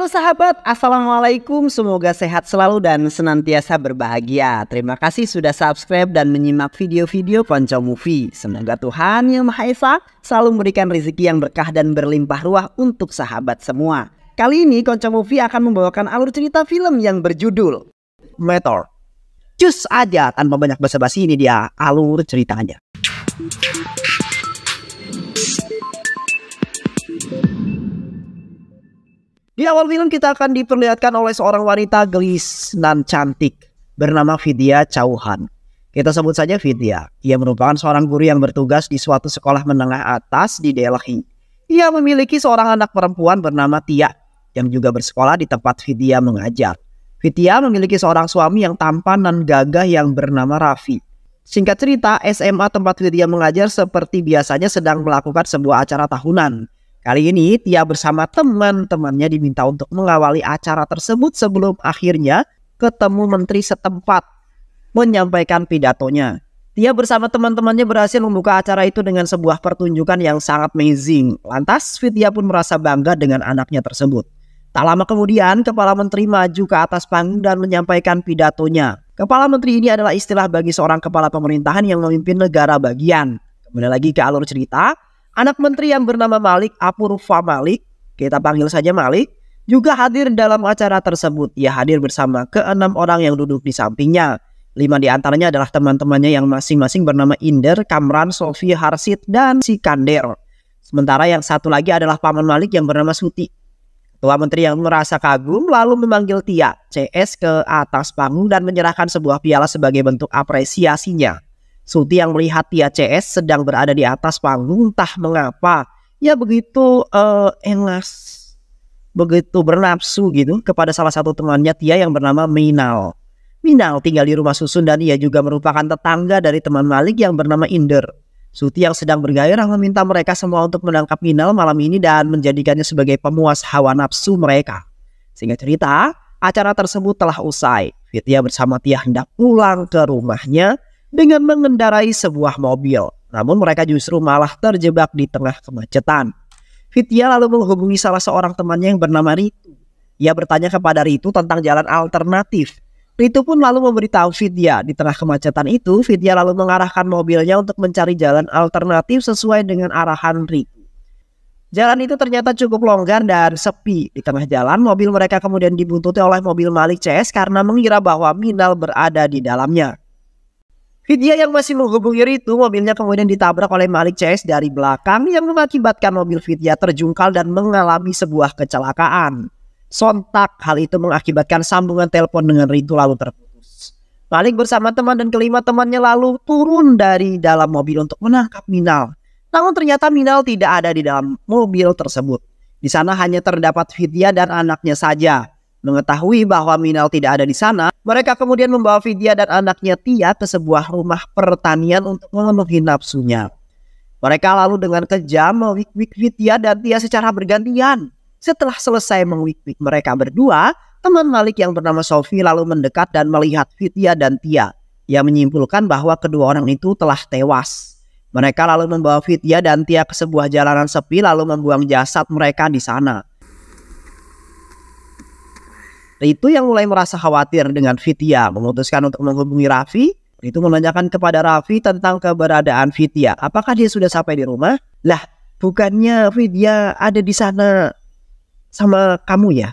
Halo sahabat, Assalamualaikum. Semoga sehat selalu dan senantiasa berbahagia. Terima kasih sudah subscribe dan menyimak video-video Ponco Movie. Semoga Tuhan Yang Maha Esa selalu memberikan rezeki yang berkah dan berlimpah ruah untuk sahabat semua. Kali ini Konco Movie akan membawakan alur cerita film yang berjudul Meteor. Cus aja tanpa banyak basa-basi ini dia alur ceritanya. Di awal film kita akan diperlihatkan oleh seorang wanita gelis dan cantik bernama Vidya Cauhan. Kita sebut saja Vidya. Ia merupakan seorang guru yang bertugas di suatu sekolah menengah atas di Delhi. Ia memiliki seorang anak perempuan bernama Tia yang juga bersekolah di tempat Vidya mengajar. Vidya memiliki seorang suami yang tampan dan gagah yang bernama Raffi. Singkat cerita, SMA tempat Vidya mengajar seperti biasanya sedang melakukan sebuah acara tahunan Kali ini Tia bersama teman-temannya diminta untuk mengawali acara tersebut sebelum akhirnya ketemu menteri setempat menyampaikan pidatonya. Tia bersama teman-temannya berhasil membuka acara itu dengan sebuah pertunjukan yang sangat amazing. Lantas Fitia pun merasa bangga dengan anaknya tersebut. Tak lama kemudian, Kepala Menteri maju ke atas panggung dan menyampaikan pidatonya. Kepala Menteri ini adalah istilah bagi seorang kepala pemerintahan yang memimpin negara bagian. Kembali lagi ke alur cerita, Anak menteri yang bernama Malik Apurva Malik, kita panggil saja Malik, juga hadir dalam acara tersebut. Ia hadir bersama keenam orang yang duduk di sampingnya. Lima di antaranya adalah teman-temannya yang masing-masing bernama Inder, Kamran, Sofi, Harsit, dan si Kander. Sementara yang satu lagi adalah Paman Malik yang bernama Suti. Tua Menteri yang merasa kagum lalu memanggil Tia CS ke atas panggung dan menyerahkan sebuah piala sebagai bentuk apresiasinya. Suti yang melihat Tia CS sedang berada di atas panggung entah mengapa ya begitu uh, eh, enas begitu bernafsu gitu kepada salah satu temannya Tia yang bernama Minal. Minal tinggal di rumah susun dan ia juga merupakan tetangga dari teman Malik yang bernama Inder. Suti yang sedang bergairah meminta mereka semua untuk menangkap Minal malam ini dan menjadikannya sebagai pemuas hawa nafsu mereka. Sehingga cerita, acara tersebut telah usai. Fitia bersama Tia hendak pulang ke rumahnya dengan mengendarai sebuah mobil. Namun mereka justru malah terjebak di tengah kemacetan. Fitia lalu menghubungi salah seorang temannya yang bernama Ritu. Ia bertanya kepada Ritu tentang jalan alternatif. Ritu pun lalu memberitahu Fitia di tengah kemacetan itu, Fitia lalu mengarahkan mobilnya untuk mencari jalan alternatif sesuai dengan arahan Ritu. Jalan itu ternyata cukup longgar dan sepi. Di tengah jalan, mobil mereka kemudian dibuntuti oleh mobil Malik CS karena mengira bahwa Minal berada di dalamnya. Video yang masih menghubungi itu, mobilnya kemudian ditabrak oleh Malik CS dari belakang yang mengakibatkan mobil Vidya terjungkal dan mengalami sebuah kecelakaan. Sontak, hal itu mengakibatkan sambungan telepon dengan Ritu lalu terputus. Malik bersama teman dan kelima temannya lalu turun dari dalam mobil untuk menangkap Minal. Namun ternyata Minal tidak ada di dalam mobil tersebut. Di sana hanya terdapat Vidya dan anaknya saja. Mengetahui bahwa Minal tidak ada di sana, mereka kemudian membawa Vidya dan anaknya Tia ke sebuah rumah pertanian untuk memenuhi nafsunya. Mereka lalu dengan kejam mewik-wik Vidya dan Tia secara bergantian. Setelah selesai mewik-wik mereka berdua, teman Malik yang bernama Sofi lalu mendekat dan melihat Vidya dan Tia. Ia menyimpulkan bahwa kedua orang itu telah tewas. Mereka lalu membawa Vidya dan Tia ke sebuah jalanan sepi lalu membuang jasad mereka di sana. Nah, itu yang mulai merasa khawatir dengan Vitya memutuskan untuk menghubungi Raffi itu menanyakan kepada Raffi tentang keberadaan Vidya. Apakah dia sudah sampai di rumah? Lah, bukannya Vidya ada di sana sama kamu ya?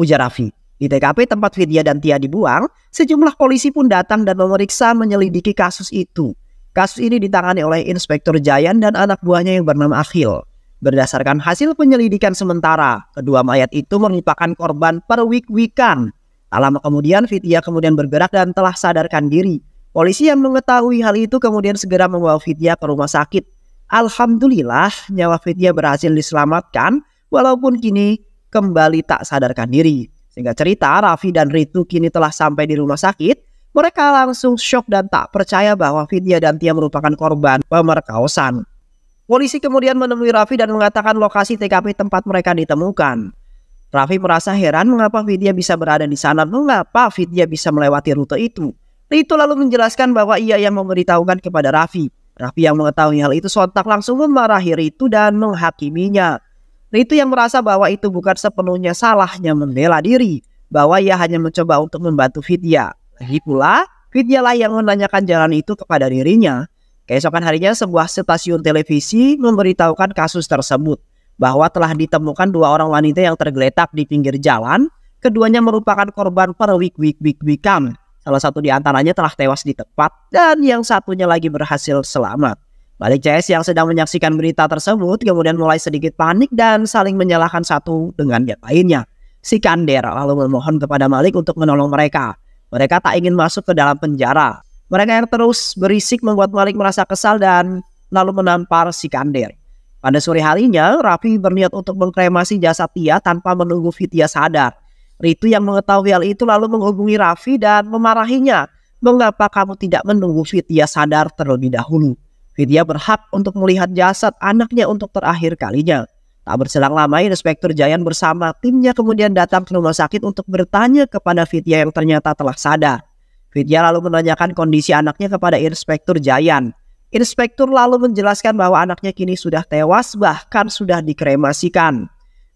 Ujar Raffi. Di TKP tempat Vidya dan Tia dibuang, sejumlah polisi pun datang dan memeriksa menyelidiki kasus itu. Kasus ini ditangani oleh Inspektur Jayan dan anak buahnya yang bernama Akhil. Berdasarkan hasil penyelidikan sementara, kedua mayat itu merupakan korban perwik-wikan. Tak lama kemudian, Fitia kemudian bergerak dan telah sadarkan diri. Polisi yang mengetahui hal itu kemudian segera membawa Fitia ke rumah sakit. Alhamdulillah, nyawa Fitia berhasil diselamatkan walaupun kini kembali tak sadarkan diri. Sehingga cerita, Raffi dan Ritu kini telah sampai di rumah sakit. Mereka langsung shock dan tak percaya bahwa Fitia dan Tia merupakan korban pemerkosaan. Polisi kemudian menemui Raffi dan mengatakan lokasi TKP tempat mereka ditemukan. Raffi merasa heran mengapa Vidya bisa berada di sana, mengapa Vidya bisa melewati rute itu. Rito lalu menjelaskan bahwa ia yang memberitahukan kepada Raffi. Raffi yang mengetahui hal itu sontak langsung memarahi Ritu dan menghakiminya. Ritu yang merasa bahwa itu bukan sepenuhnya salahnya membela diri, bahwa ia hanya mencoba untuk membantu Vidya. Lagi pula, Vidya lah yang menanyakan jalan itu kepada dirinya. Keesokan harinya sebuah stasiun televisi memberitahukan kasus tersebut bahwa telah ditemukan dua orang wanita yang tergeletak di pinggir jalan. Keduanya merupakan korban week week week wikan Salah satu di antaranya telah tewas di tempat dan yang satunya lagi berhasil selamat. Balik CS yang sedang menyaksikan berita tersebut kemudian mulai sedikit panik dan saling menyalahkan satu dengan yang lainnya. Si Kander lalu memohon kepada Malik untuk menolong mereka. Mereka tak ingin masuk ke dalam penjara. Mereka yang terus berisik membuat Malik merasa kesal dan lalu menampar Si Kandir. Pada sore harinya, Raffi berniat untuk mengkremasi jasad Tia tanpa menunggu Fitia sadar. Ritu yang mengetahui hal itu lalu menghubungi Raffi dan memarahinya. Mengapa kamu tidak menunggu Fitia sadar terlebih dahulu? Fitia berhak untuk melihat jasad anaknya untuk terakhir kalinya. Tak berselang lama, Inspektur Jayan bersama timnya kemudian datang ke rumah sakit untuk bertanya kepada Fitia yang ternyata telah sadar. Vidya lalu menanyakan kondisi anaknya kepada Inspektur Jayan. Inspektur lalu menjelaskan bahwa anaknya kini sudah tewas bahkan sudah dikremasikan.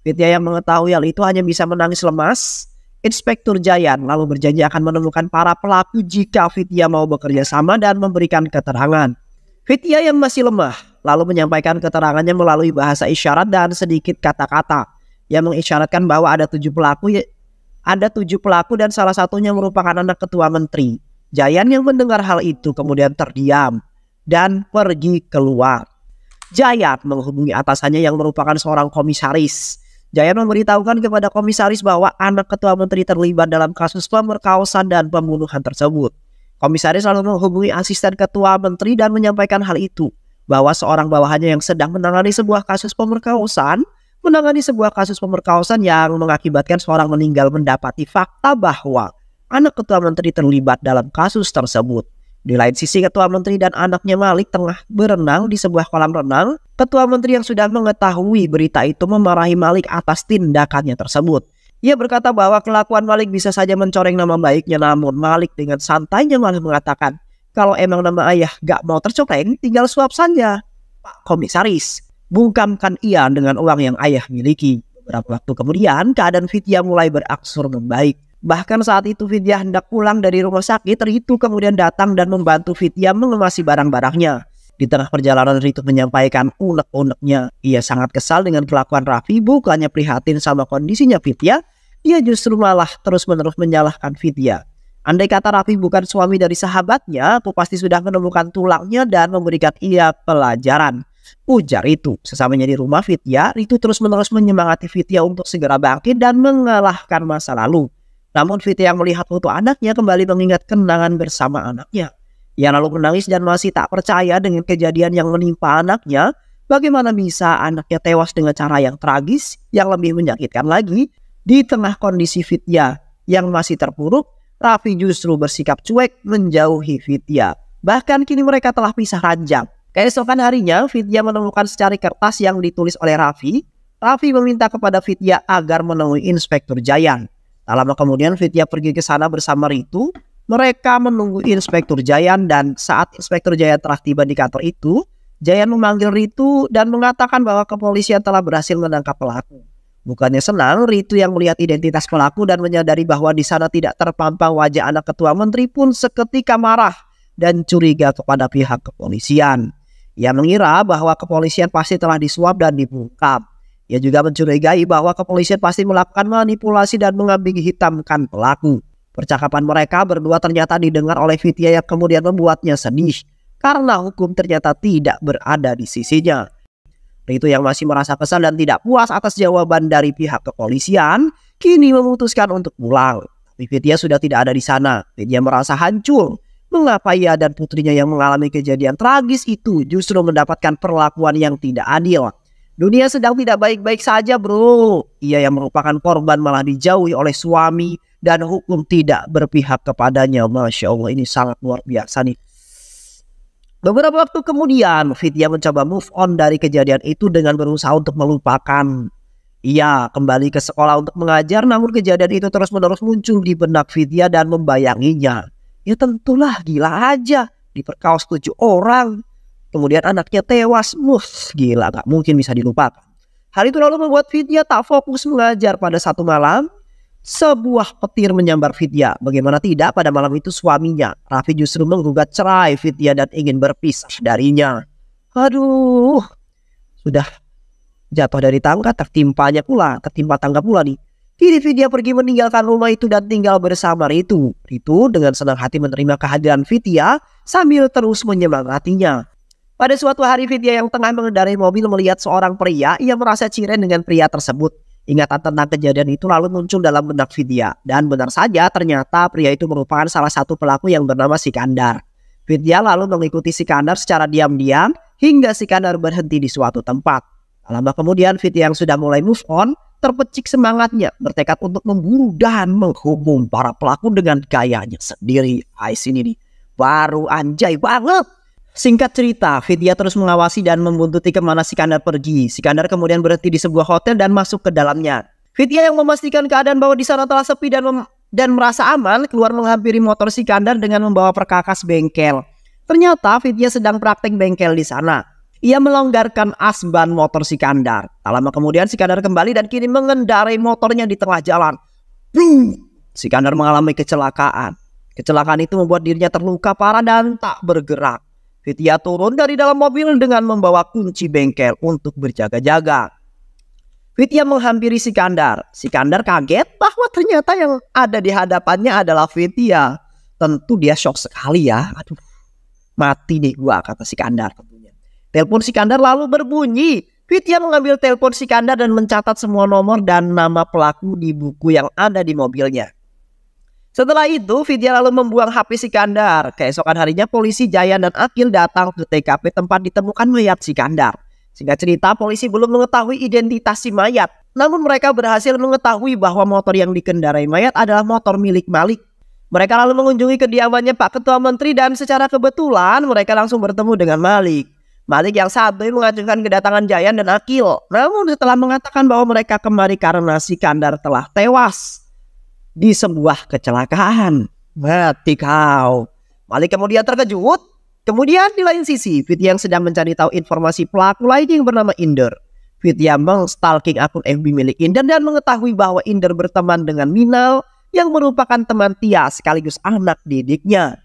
Vidya yang mengetahui hal itu hanya bisa menangis lemas. Inspektur Jayan lalu berjanji akan menemukan para pelaku jika Vidya mau bekerja sama dan memberikan keterangan. Vidya yang masih lemah lalu menyampaikan keterangannya melalui bahasa isyarat dan sedikit kata-kata yang mengisyaratkan bahwa ada tujuh pelaku ada tujuh pelaku dan salah satunya merupakan anak ketua menteri. Jayan yang mendengar hal itu kemudian terdiam dan pergi keluar. Jayat menghubungi atasannya yang merupakan seorang komisaris. Jayan memberitahukan kepada komisaris bahwa anak ketua menteri terlibat dalam kasus pemerkosaan dan pembunuhan tersebut. Komisaris lalu menghubungi asisten ketua menteri dan menyampaikan hal itu bahwa seorang bawahannya yang sedang menangani sebuah kasus pemerkosaan menangani sebuah kasus pemerkosaan yang mengakibatkan seorang meninggal mendapati fakta bahwa anak ketua menteri terlibat dalam kasus tersebut. Di lain sisi, ketua menteri dan anaknya Malik tengah berenang di sebuah kolam renang. Ketua menteri yang sudah mengetahui berita itu memarahi Malik atas tindakannya tersebut. Ia berkata bahwa kelakuan Malik bisa saja mencoreng nama baiknya, namun Malik dengan santainya malah mengatakan, kalau emang nama ayah gak mau tercoreng, tinggal suap saja, Pak Komisaris bungkamkan ia dengan uang yang ayah miliki. Beberapa waktu kemudian, keadaan Vidya mulai beraksur membaik. Bahkan saat itu Vidya hendak pulang dari rumah sakit, Ritu kemudian datang dan membantu Vidya mengemasi barang-barangnya. Di tengah perjalanan Ritu menyampaikan unek-uneknya. Ia sangat kesal dengan kelakuan Raffi, bukannya prihatin sama kondisinya Vidya, ia justru malah terus-menerus menyalahkan Vidya. Andai kata Raffi bukan suami dari sahabatnya, aku pasti sudah menemukan tulangnya dan memberikan ia pelajaran. Ujar itu, sesamanya di rumah Fitya, itu terus-menerus menyemangati Fitya untuk segera bangkit dan mengalahkan masa lalu. Namun Fitya yang melihat foto anaknya kembali mengingat kenangan bersama anaknya. Ia lalu menangis dan masih tak percaya dengan kejadian yang menimpa anaknya. Bagaimana bisa anaknya tewas dengan cara yang tragis, yang lebih menyakitkan lagi, di tengah kondisi Fitya yang masih terpuruk, Raffi justru bersikap cuek menjauhi Fitya. Bahkan kini mereka telah pisah ranjang. Keesokan harinya, Vidya menemukan secari kertas yang ditulis oleh Raffi. Raffi meminta kepada Vidya agar menemui Inspektur Jayan. Tak lama kemudian Vidya pergi ke sana bersama Ritu. Mereka menunggu Inspektur Jayan dan saat Inspektur Jayan telah tiba di kantor itu, Jayan memanggil Ritu dan mengatakan bahwa kepolisian telah berhasil menangkap pelaku. Bukannya senang, Ritu yang melihat identitas pelaku dan menyadari bahwa di sana tidak terpampang wajah anak ketua menteri pun seketika marah dan curiga kepada pihak kepolisian. Ia mengira bahwa kepolisian pasti telah disuap dan dibungkam. Ia juga mencurigai bahwa kepolisian pasti melakukan manipulasi dan mengambil hitamkan pelaku. Percakapan mereka berdua ternyata didengar oleh Vitya yang kemudian membuatnya sedih karena hukum ternyata tidak berada di sisinya. Ritu yang masih merasa kesal dan tidak puas atas jawaban dari pihak kepolisian kini memutuskan untuk pulang. Tapi Vitya sudah tidak ada di sana. Vitya merasa hancur Mengapa ia dan putrinya yang mengalami kejadian tragis itu justru mendapatkan perlakuan yang tidak adil? Dunia sedang tidak baik-baik saja bro. Ia yang merupakan korban malah dijauhi oleh suami dan hukum tidak berpihak kepadanya. Masya Allah ini sangat luar biasa nih. Beberapa waktu kemudian Fitia mencoba move on dari kejadian itu dengan berusaha untuk melupakan. Ia kembali ke sekolah untuk mengajar namun kejadian itu terus menerus muncul di benak Fitia dan membayanginya. Ya tentulah gila aja. Diperkaos tujuh orang. Kemudian anaknya tewas. Mus, gila gak mungkin bisa dilupakan. Hal itu lalu membuat Vidya tak fokus mengajar pada satu malam. Sebuah petir menyambar Vidya. Bagaimana tidak pada malam itu suaminya. Raffi justru menggugat cerai Vidya dan ingin berpisah darinya. Aduh. Sudah jatuh dari tangga tertimpanya pula. Tertimpa tangga pula nih. Kini Vidya pergi meninggalkan rumah itu dan tinggal bersama Ritu. Ritu dengan senang hati menerima kehadiran Vidya sambil terus menyemangatinya. Pada suatu hari Vidya yang tengah mengendarai mobil melihat seorang pria ia merasa ciren dengan pria tersebut. Ingatan tentang kejadian itu lalu muncul dalam benak Vidya. Dan benar saja ternyata pria itu merupakan salah satu pelaku yang bernama Sikandar. Vidya lalu mengikuti Sikandar secara diam-diam hingga Sikandar berhenti di suatu tempat. lama kemudian Vidya yang sudah mulai move on terpecik semangatnya, bertekad untuk memburu dan menghubung para pelaku dengan gayanya sendiri. Ais ini nih, baru anjay banget. Singkat cerita, Vidya terus mengawasi dan membuntuti kemana Kandar pergi. Si Kandar kemudian berhenti di sebuah hotel dan masuk ke dalamnya. Vidya yang memastikan keadaan bahwa di sana telah sepi dan dan merasa aman keluar menghampiri motor Si Kandar dengan membawa perkakas bengkel. Ternyata Vidya sedang praktek bengkel di sana. Ia melonggarkan asban motor si Kandar. Tak lama kemudian si Kandar kembali dan kini mengendarai motornya di tengah jalan. Si Kandar mengalami kecelakaan. Kecelakaan itu membuat dirinya terluka parah dan tak bergerak. Fitia turun dari dalam mobil dengan membawa kunci bengkel untuk berjaga-jaga. Fitia menghampiri si Kandar. Si Kandar kaget bahwa ternyata yang ada di hadapannya adalah Fitia. Tentu dia shock sekali ya. Aduh, mati deh gua kata si Kandar. Telepon Si Kandar lalu berbunyi. Fitia mengambil telepon Si Kandar dan mencatat semua nomor dan nama pelaku di buku yang ada di mobilnya. Setelah itu, Fitia lalu membuang HP Si Kandar. Keesokan harinya, polisi Jaya dan Akil datang ke TKP tempat ditemukan mayat Si Kandar. Singkat cerita, polisi belum mengetahui identitas si mayat. Namun mereka berhasil mengetahui bahwa motor yang dikendarai mayat adalah motor milik Malik. Mereka lalu mengunjungi kediamannya Pak Ketua Menteri dan secara kebetulan mereka langsung bertemu dengan Malik. Malik yang satu mengajukan kedatangan Jayan dan Akil. Namun setelah mengatakan bahwa mereka kembali karena si Kandar telah tewas di sebuah kecelakaan. Mati kau. Malik kemudian terkejut. Kemudian di lain sisi, Fit yang sedang mencari tahu informasi pelaku lainnya yang bernama Inder. yang mengstalking akun FB milik Inder dan mengetahui bahwa Inder berteman dengan Minal yang merupakan teman Tia sekaligus anak didiknya.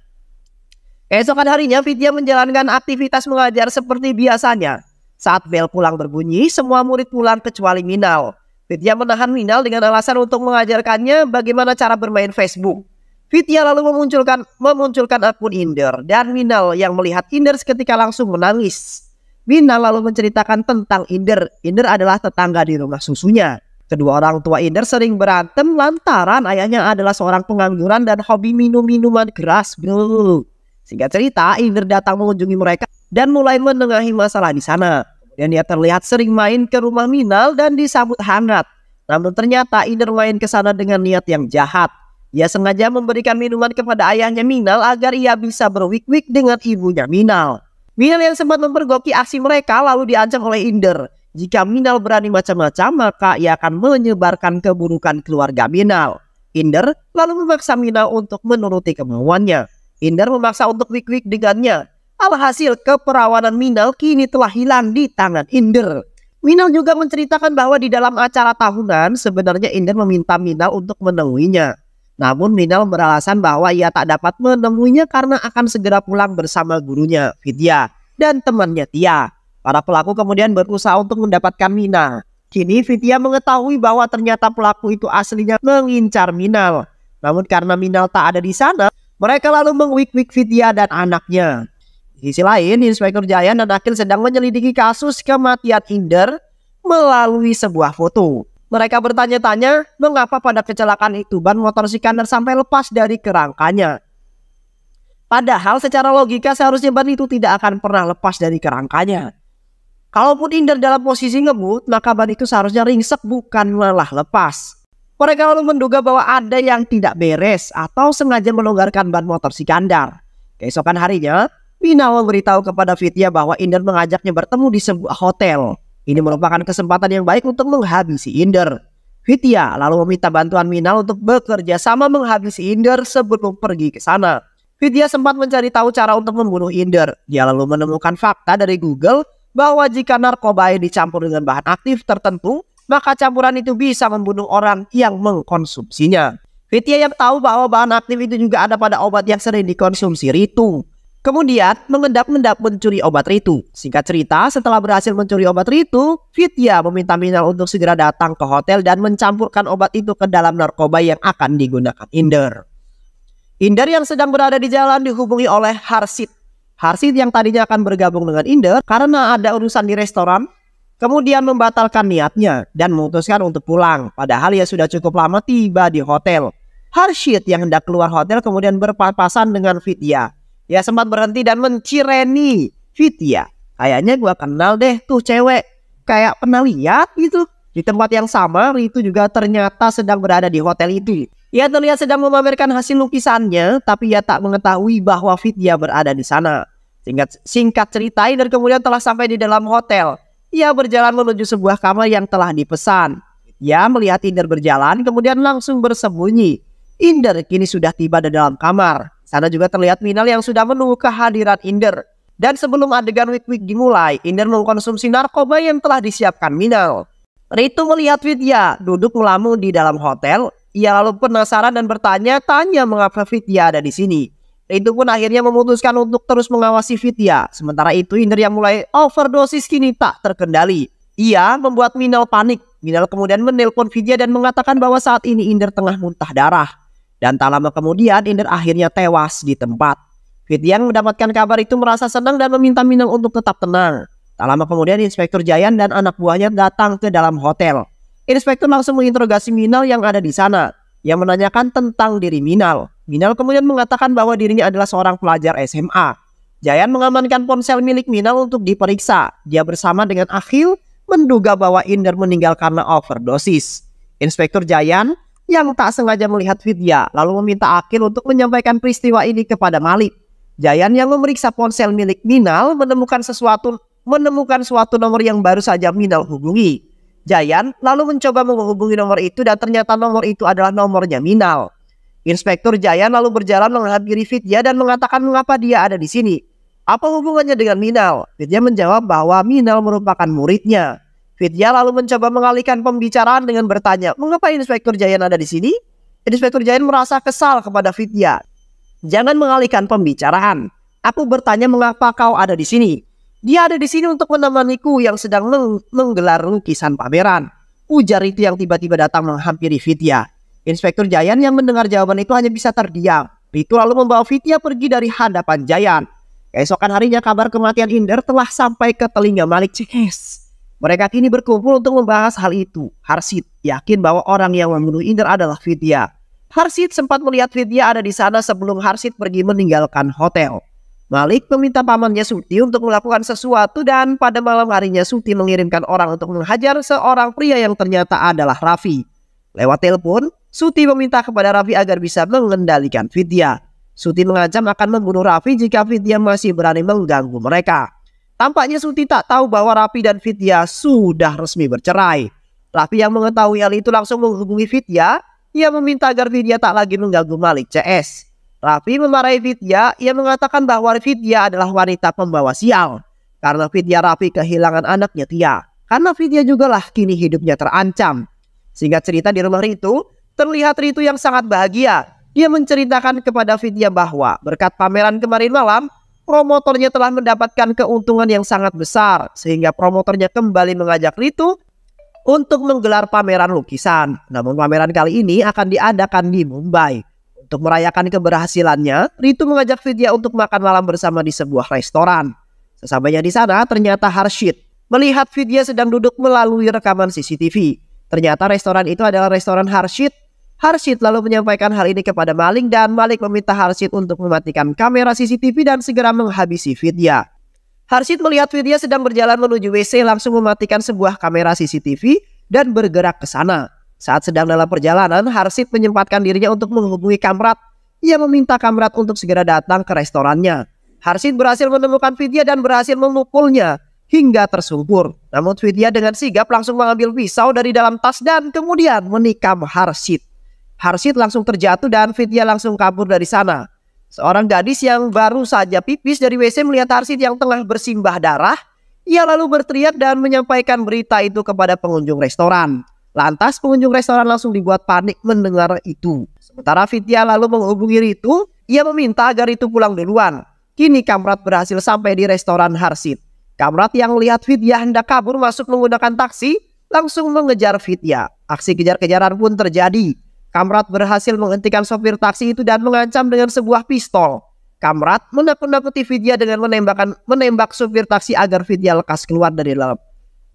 Keesokan harinya, Vidya menjalankan aktivitas mengajar seperti biasanya. Saat bel pulang berbunyi, semua murid pulang kecuali Minal. Vidya menahan Minal dengan alasan untuk mengajarkannya bagaimana cara bermain Facebook. Vidya lalu memunculkan memunculkan akun Inder dan Minal yang melihat Inder seketika langsung menangis. Minal lalu menceritakan tentang Inder. Inder adalah tetangga di rumah susunya. Kedua orang tua Inder sering berantem lantaran ayahnya adalah seorang pengangguran dan hobi minum minuman keras. Bluh. Singkat cerita, Inder datang mengunjungi mereka dan mulai menengahi masalah di sana. Dan dia terlihat sering main ke rumah Minal dan disambut hangat. Namun ternyata Inder main ke sana dengan niat yang jahat. Ia sengaja memberikan minuman kepada ayahnya Minal agar ia bisa berwik-wik dengan ibunya Minal. Minal yang sempat mempergoki aksi mereka lalu diancam oleh Inder. Jika Minal berani macam-macam maka ia akan menyebarkan keburukan keluarga Minal. Inder lalu memaksa Minal untuk menuruti kemauannya. Indar memaksa untuk Wikwik dengannya. Alhasil keperawanan Minal kini telah hilang di tangan Indar. Minal juga menceritakan bahwa di dalam acara tahunan sebenarnya Indar meminta Minal untuk menemuinya. Namun Minal beralasan bahwa ia tak dapat menemuinya karena akan segera pulang bersama gurunya Vidya dan temannya Tia. Para pelaku kemudian berusaha untuk mendapatkan Mina. Kini Vidya mengetahui bahwa ternyata pelaku itu aslinya mengincar Minal. Namun karena Minal tak ada di sana, mereka lalu mengwik-wik Vidya dan anaknya. Di sisi lain, Inspektur Jaya dan Akil sedang menyelidiki kasus kematian Inder melalui sebuah foto. Mereka bertanya-tanya mengapa pada kecelakaan itu ban motor Sikander sampai lepas dari kerangkanya. Padahal secara logika seharusnya ban itu tidak akan pernah lepas dari kerangkanya. Kalaupun Inder dalam posisi ngebut, maka ban itu seharusnya ringsek bukan malah lepas. Mereka lalu menduga bahwa ada yang tidak beres atau sengaja melonggarkan ban motor si Kandar. Keesokan harinya, Pina memberitahu kepada Fitya bahwa Inder mengajaknya bertemu di sebuah hotel. Ini merupakan kesempatan yang baik untuk menghabisi Inder. Fitya lalu meminta bantuan Minal untuk bekerja sama menghabisi Inder sebelum pergi ke sana. Fitya sempat mencari tahu cara untuk membunuh Inder. Dia lalu menemukan fakta dari Google bahwa jika narkoba yang dicampur dengan bahan aktif tertentu, maka campuran itu bisa membunuh orang yang mengkonsumsinya. Fitia yang tahu bahwa bahan aktif itu juga ada pada obat yang sering dikonsumsi Ritu. Kemudian mengendap-endap mencuri obat Ritu. Singkat cerita, setelah berhasil mencuri obat Ritu, Fitia meminta Minal untuk segera datang ke hotel dan mencampurkan obat itu ke dalam narkoba yang akan digunakan Inder. Inder yang sedang berada di jalan dihubungi oleh Harsit. Harsit yang tadinya akan bergabung dengan Inder karena ada urusan di restoran, Kemudian membatalkan niatnya dan memutuskan untuk pulang. Padahal ia sudah cukup lama tiba di hotel. Harshid yang hendak keluar hotel kemudian berpapasan dengan Vidya. Ia sempat berhenti dan mencireni Vidya. Kayaknya gua kenal deh tuh cewek. Kayak pernah lihat gitu. Di tempat yang sama, Ritu juga ternyata sedang berada di hotel itu. Ia terlihat sedang memamerkan hasil lukisannya, tapi ia tak mengetahui bahwa Vidya berada di sana. Singkat, singkat cerita, dan kemudian telah sampai di dalam hotel. Ia berjalan menuju sebuah kamar yang telah dipesan. Ia melihat Inder berjalan kemudian langsung bersembunyi. Inder kini sudah tiba di dalam kamar. Sana juga terlihat Minal yang sudah menunggu kehadiran Inder. Dan sebelum adegan Witwik dimulai, Inder mengkonsumsi narkoba yang telah disiapkan Minal. Ritu melihat Vidya duduk melamun di dalam hotel. Ia lalu penasaran dan bertanya-tanya mengapa Vidya ada di sini. Itu pun akhirnya memutuskan untuk terus mengawasi Vidya. Sementara itu Inder yang mulai overdosis kini tak terkendali. Ia membuat Minal panik. Minal kemudian menelpon Vidya dan mengatakan bahwa saat ini Inder tengah muntah darah. Dan tak lama kemudian Inder akhirnya tewas di tempat. Vidya yang mendapatkan kabar itu merasa senang dan meminta Minal untuk tetap tenang. Tak lama kemudian Inspektur Jayan dan anak buahnya datang ke dalam hotel. Inspektur langsung menginterogasi Minal yang ada di sana. Yang menanyakan tentang diri Minal. Minal kemudian mengatakan bahwa dirinya adalah seorang pelajar SMA. Jayan mengamankan ponsel milik Minal untuk diperiksa. Dia bersama dengan Akhil menduga bahwa Inder meninggal karena overdosis. Inspektur Jayan yang tak sengaja melihat Vidya lalu meminta Akhil untuk menyampaikan peristiwa ini kepada Malik. Jayan yang memeriksa ponsel milik Minal menemukan sesuatu menemukan suatu nomor yang baru saja Minal hubungi. Jayan lalu mencoba menghubungi nomor itu dan ternyata nomor itu adalah nomornya Minal. Inspektur Jayan lalu berjalan menghampiri Vidya dan mengatakan mengapa dia ada di sini. Apa hubungannya dengan Minal? Vidya menjawab bahwa Minal merupakan muridnya. Vidya lalu mencoba mengalihkan pembicaraan dengan bertanya, mengapa Inspektur Jayan ada di sini? Inspektur Jayan merasa kesal kepada Vidya. Jangan mengalihkan pembicaraan. Aku bertanya mengapa kau ada di sini. Dia ada di sini untuk menemaniku yang sedang menggelar lukisan pameran. Ujar itu yang tiba-tiba datang menghampiri Vidya. Inspektur Jayan yang mendengar jawaban itu hanya bisa terdiam. Ritu lalu membawa Fitya pergi dari hadapan Jayan. Keesokan harinya kabar kematian Inder telah sampai ke telinga Malik Cenges. Mereka kini berkumpul untuk membahas hal itu. Harsit yakin bahwa orang yang membunuh Inder adalah Fitya. Harsit sempat melihat Fitya ada di sana sebelum Harsit pergi meninggalkan hotel. Malik meminta pamannya Suti untuk melakukan sesuatu dan pada malam harinya Suti mengirimkan orang untuk menghajar seorang pria yang ternyata adalah Rafi. Lewat telepon, Suti meminta kepada Raffi agar bisa mengendalikan Vidya. Suti mengancam akan membunuh Raffi jika Vidya masih berani mengganggu mereka. Tampaknya Suti tak tahu bahwa Raffi dan Vidya sudah resmi bercerai. Raffi yang mengetahui hal itu langsung menghubungi Vidya. Ia meminta agar Vidya tak lagi mengganggu Malik CS. Raffi memarahi Vidya. Ia mengatakan bahwa Vidya adalah wanita pembawa sial. Karena Vidya Raffi kehilangan anaknya Tia. Karena Vidya juga lah kini hidupnya terancam. Sehingga cerita di rumah Ritu, terlihat Ritu yang sangat bahagia. Dia menceritakan kepada Vidya bahwa berkat pameran kemarin malam, promotornya telah mendapatkan keuntungan yang sangat besar sehingga promotornya kembali mengajak Ritu untuk menggelar pameran lukisan. Namun pameran kali ini akan diadakan di Mumbai. Untuk merayakan keberhasilannya, Ritu mengajak Vidya untuk makan malam bersama di sebuah restoran. Sesampainya di sana, ternyata Harshid melihat Vidya sedang duduk melalui rekaman CCTV. Ternyata restoran itu adalah restoran Harshid. Harshid lalu menyampaikan hal ini kepada Malik dan Malik meminta Harshid untuk mematikan kamera CCTV dan segera menghabisi Vidya. Harshid melihat Vidya sedang berjalan menuju WC langsung mematikan sebuah kamera CCTV dan bergerak ke sana. Saat sedang dalam perjalanan, Harshid menyempatkan dirinya untuk menghubungi Kamrat. Ia meminta Kamrat untuk segera datang ke restorannya. Harshid berhasil menemukan Vidya dan berhasil memukulnya hingga tersungkur. Namun Vidya dengan sigap langsung mengambil pisau dari dalam tas dan kemudian menikam Harsid. Harsid langsung terjatuh dan Vidya langsung kabur dari sana. Seorang gadis yang baru saja pipis dari WC melihat Harsid yang tengah bersimbah darah. Ia lalu berteriak dan menyampaikan berita itu kepada pengunjung restoran. Lantas pengunjung restoran langsung dibuat panik mendengar itu. Sementara Vidya lalu menghubungi Ritu. Ia meminta agar itu pulang duluan. Kini Kamrat berhasil sampai di restoran Harsid. Kamrat yang melihat Fitya hendak kabur masuk menggunakan taksi, langsung mengejar Fitya. Aksi kejar-kejaran pun terjadi. Kamrat berhasil menghentikan sopir taksi itu dan mengancam dengan sebuah pistol. Kamrat menakut-nakuti dengan menembakkan menembak sopir taksi agar Vidya lekas keluar dari dalam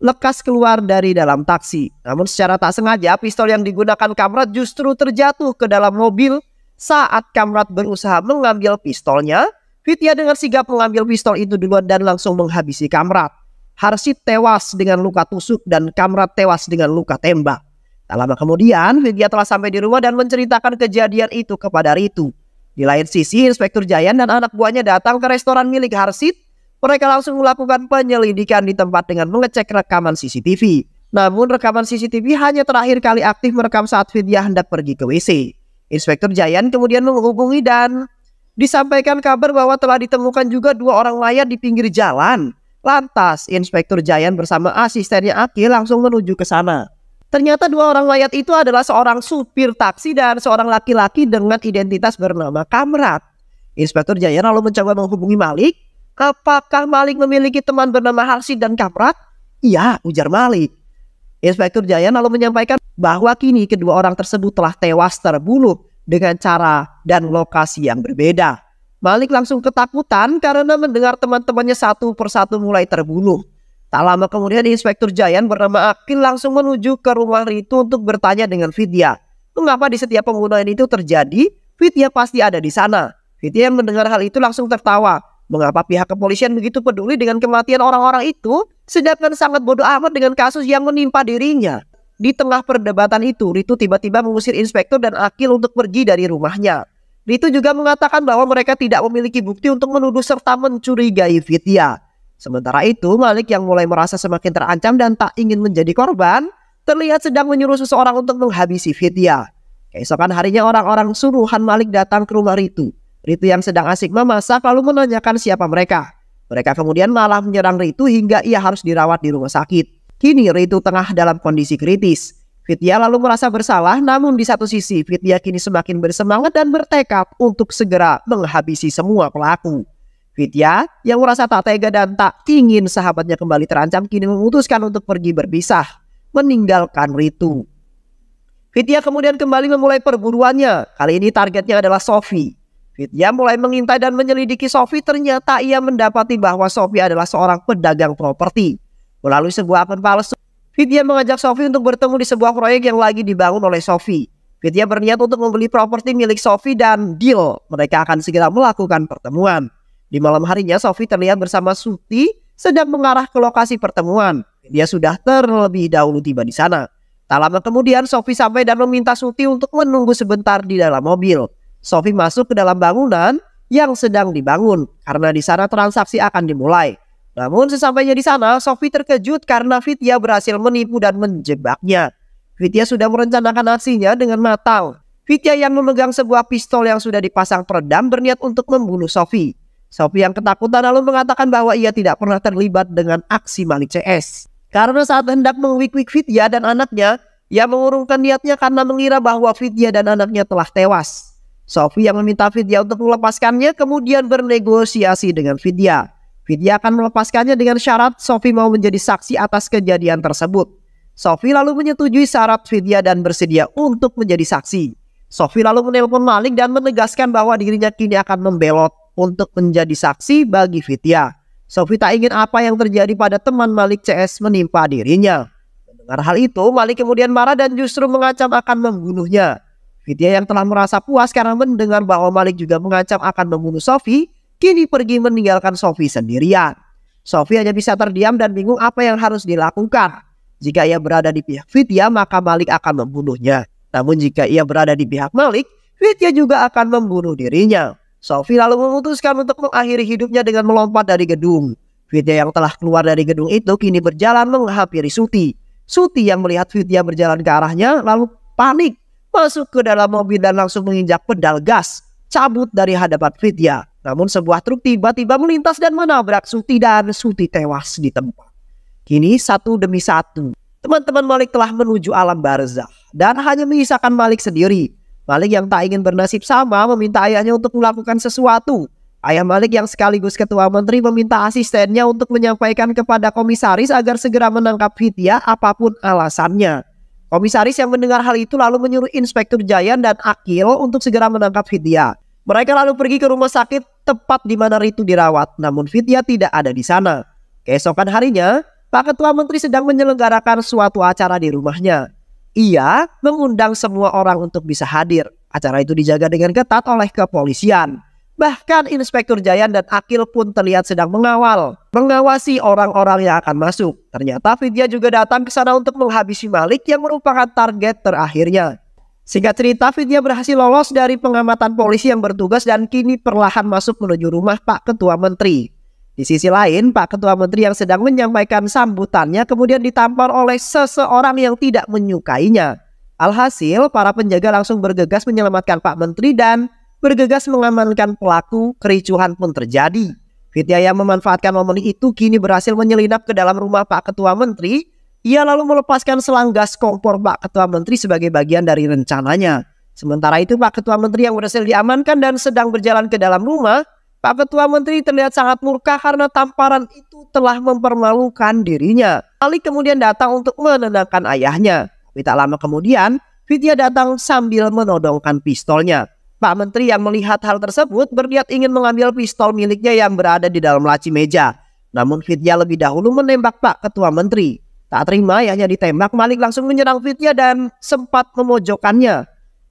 lekas keluar dari dalam taksi. Namun secara tak sengaja pistol yang digunakan Kamrat justru terjatuh ke dalam mobil saat Kamrat berusaha mengambil pistolnya. Pitya dengan sigap mengambil pistol itu duluan dan langsung menghabisi Kamrat. Harsit tewas dengan luka tusuk dan Kamrat tewas dengan luka tembak. Tak lama kemudian, Vidya telah sampai di rumah dan menceritakan kejadian itu kepada Ritu. Di lain sisi, Inspektur Jayan dan anak buahnya datang ke restoran milik Harsit. Mereka langsung melakukan penyelidikan di tempat dengan mengecek rekaman CCTV. Namun rekaman CCTV hanya terakhir kali aktif merekam saat Vidya hendak pergi ke WC. Inspektur Jayan kemudian menghubungi dan Disampaikan kabar bahwa telah ditemukan juga dua orang layar di pinggir jalan. Lantas, Inspektur Jayan bersama asistennya Aki langsung menuju ke sana. Ternyata dua orang layar itu adalah seorang supir taksi dan seorang laki-laki dengan identitas bernama Kamrat. Inspektur Jayan lalu mencoba menghubungi Malik. Apakah Malik memiliki teman bernama Harsi dan Kamrat? Iya, ujar Malik. Inspektur Jayan lalu menyampaikan bahwa kini kedua orang tersebut telah tewas terbunuh dengan cara dan lokasi yang berbeda. Malik langsung ketakutan karena mendengar teman-temannya satu persatu mulai terbunuh. Tak lama kemudian Inspektur Jayan bernama Akil langsung menuju ke rumah itu untuk bertanya dengan Vidya. Mengapa di setiap pembunuhan itu terjadi, Vidya pasti ada di sana. Vidya mendengar hal itu langsung tertawa. Mengapa pihak kepolisian begitu peduli dengan kematian orang-orang itu, sedangkan sangat bodoh amat dengan kasus yang menimpa dirinya? Di tengah perdebatan itu, Ritu tiba-tiba mengusir inspektur dan Akil untuk pergi dari rumahnya. Ritu juga mengatakan bahwa mereka tidak memiliki bukti untuk menuduh serta mencurigai Fitya. Sementara itu, Malik yang mulai merasa semakin terancam dan tak ingin menjadi korban, terlihat sedang menyuruh seseorang untuk menghabisi Fitya. Keesokan harinya orang-orang suruhan Malik datang ke rumah Ritu. Ritu yang sedang asik memasak lalu menanyakan siapa mereka. Mereka kemudian malah menyerang Ritu hingga ia harus dirawat di rumah sakit. Kini Ritu tengah dalam kondisi kritis. Vidya lalu merasa bersalah namun di satu sisi Vidya kini semakin bersemangat dan bertekad untuk segera menghabisi semua pelaku. Vidya yang merasa tak tega dan tak ingin sahabatnya kembali terancam kini memutuskan untuk pergi berpisah, meninggalkan Ritu. Vidya kemudian kembali memulai perburuannya. Kali ini targetnya adalah Sofi. Vidya mulai mengintai dan menyelidiki Sofi ternyata ia mendapati bahwa Sofi adalah seorang pedagang properti. Melalui sebuah akun palsu, Vidya mengajak Sofi untuk bertemu di sebuah proyek yang lagi dibangun oleh Sofi. Vidya berniat untuk membeli properti milik Sofi dan deal. Mereka akan segera melakukan pertemuan. Di malam harinya, Sofi terlihat bersama Suti sedang mengarah ke lokasi pertemuan. Dia sudah terlebih dahulu tiba di sana. Tak lama kemudian, Sofi sampai dan meminta Suti untuk menunggu sebentar di dalam mobil. Sofi masuk ke dalam bangunan yang sedang dibangun karena di sana transaksi akan dimulai. Namun sesampainya di sana, Sophie terkejut karena Vitya berhasil menipu dan menjebaknya. Vitya sudah merencanakan aksinya dengan matang. Vitya yang memegang sebuah pistol yang sudah dipasang peredam berniat untuk membunuh Sophie. Sophie yang ketakutan lalu mengatakan bahwa ia tidak pernah terlibat dengan aksi Malik CS. Karena saat hendak mengwik wik Vitya dan anaknya, ia mengurungkan niatnya karena mengira bahwa Vidya dan anaknya telah tewas. Sophie yang meminta Vidya untuk melepaskannya kemudian bernegosiasi dengan Vidya dia akan melepaskannya dengan syarat Sofi mau menjadi saksi atas kejadian tersebut. Sofi lalu menyetujui syarat Vidya dan bersedia untuk menjadi saksi. Sofi lalu menelpon Malik dan menegaskan bahwa dirinya kini akan membelot untuk menjadi saksi bagi Vidya. Sofi tak ingin apa yang terjadi pada teman Malik CS menimpa dirinya. Mendengar hal itu, Malik kemudian marah dan justru mengancam akan membunuhnya. Vidya yang telah merasa puas karena mendengar bahwa Malik juga mengancam akan membunuh Sofi kini pergi meninggalkan Sofi sendirian. Sofi hanya bisa terdiam dan bingung apa yang harus dilakukan. Jika ia berada di pihak Vidya, maka Malik akan membunuhnya. Namun jika ia berada di pihak Malik, Vidya juga akan membunuh dirinya. Sofi lalu memutuskan untuk mengakhiri hidupnya dengan melompat dari gedung. Vidya yang telah keluar dari gedung itu kini berjalan menghampiri Suti. Suti yang melihat Vidya berjalan ke arahnya lalu panik, masuk ke dalam mobil dan langsung menginjak pedal gas, cabut dari hadapan Vidya. Namun sebuah truk tiba-tiba melintas dan menabrak Suti dan Suti tewas di tempat. Kini satu demi satu, teman-teman Malik telah menuju alam barzah dan hanya menyisakan Malik sendiri. Malik yang tak ingin bernasib sama meminta ayahnya untuk melakukan sesuatu. Ayah Malik yang sekaligus ketua menteri meminta asistennya untuk menyampaikan kepada komisaris agar segera menangkap Hitya apapun alasannya. Komisaris yang mendengar hal itu lalu menyuruh Inspektur Jayan dan Akil untuk segera menangkap Hitya. Mereka lalu pergi ke rumah sakit tepat di mana Ritu dirawat, namun Vidya tidak ada di sana. Keesokan harinya, Pak Ketua Menteri sedang menyelenggarakan suatu acara di rumahnya. Ia mengundang semua orang untuk bisa hadir. Acara itu dijaga dengan ketat oleh kepolisian. Bahkan Inspektur Jayan dan Akil pun terlihat sedang mengawal, mengawasi orang-orang yang akan masuk. Ternyata Vidya juga datang ke sana untuk menghabisi Malik yang merupakan target terakhirnya. Singkat cerita, Fitnya berhasil lolos dari pengamatan polisi yang bertugas dan kini perlahan masuk menuju rumah Pak Ketua Menteri. Di sisi lain, Pak Ketua Menteri yang sedang menyampaikan sambutannya kemudian ditampar oleh seseorang yang tidak menyukainya. Alhasil, para penjaga langsung bergegas menyelamatkan Pak Menteri dan bergegas mengamankan pelaku, kericuhan pun terjadi. Fitnya yang memanfaatkan momen itu kini berhasil menyelinap ke dalam rumah Pak Ketua Menteri ia lalu melepaskan selang gas kompor Pak Ketua Menteri sebagai bagian dari rencananya. Sementara itu Pak Ketua Menteri yang berhasil diamankan dan sedang berjalan ke dalam rumah, Pak Ketua Menteri terlihat sangat murka karena tamparan itu telah mempermalukan dirinya. Ali kemudian datang untuk menenangkan ayahnya. Tapi tak lama kemudian, Vidya datang sambil menodongkan pistolnya. Pak Menteri yang melihat hal tersebut berniat ingin mengambil pistol miliknya yang berada di dalam laci meja. Namun Vidya lebih dahulu menembak Pak Ketua Menteri. Tak terima ayahnya ditembak, Malik langsung menyerang Fitnya dan sempat memojokkannya.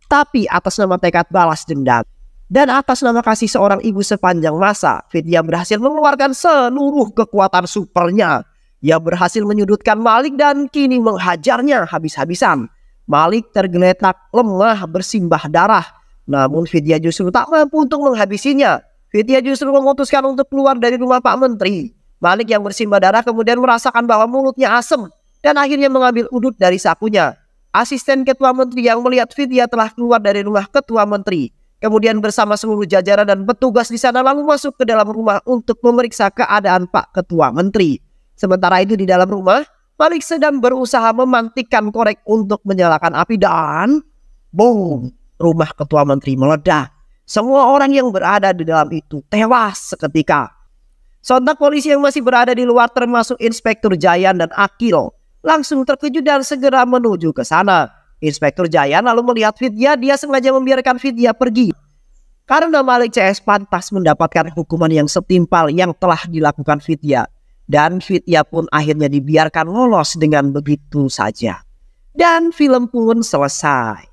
Tapi atas nama tekad balas dendam dan atas nama kasih seorang ibu sepanjang masa, Fitnya berhasil mengeluarkan seluruh kekuatan supernya. Ia berhasil menyudutkan Malik dan kini menghajarnya habis-habisan. Malik tergeletak lemah bersimbah darah. Namun Fitnya justru tak mampu untuk menghabisinya. Fitnya justru memutuskan untuk keluar dari rumah Pak Menteri Malik yang bersimbah darah kemudian merasakan bahwa mulutnya asem dan akhirnya mengambil udut dari sakunya. Asisten ketua menteri yang melihat Vidya telah keluar dari rumah ketua menteri. Kemudian bersama seluruh jajaran dan petugas di sana lalu masuk ke dalam rumah untuk memeriksa keadaan Pak Ketua Menteri. Sementara itu di dalam rumah, Malik sedang berusaha memantikan korek untuk menyalakan api dan boom, rumah Ketua Menteri meledak. Semua orang yang berada di dalam itu tewas seketika. Sontak polisi yang masih berada di luar termasuk Inspektur Jayan dan Akil langsung terkejut dan segera menuju ke sana. Inspektur Jayan lalu melihat Vidya, dia sengaja membiarkan Vidya pergi. Karena Malik CS pantas mendapatkan hukuman yang setimpal yang telah dilakukan Vidya. Dan Vidya pun akhirnya dibiarkan lolos dengan begitu saja. Dan film pun selesai.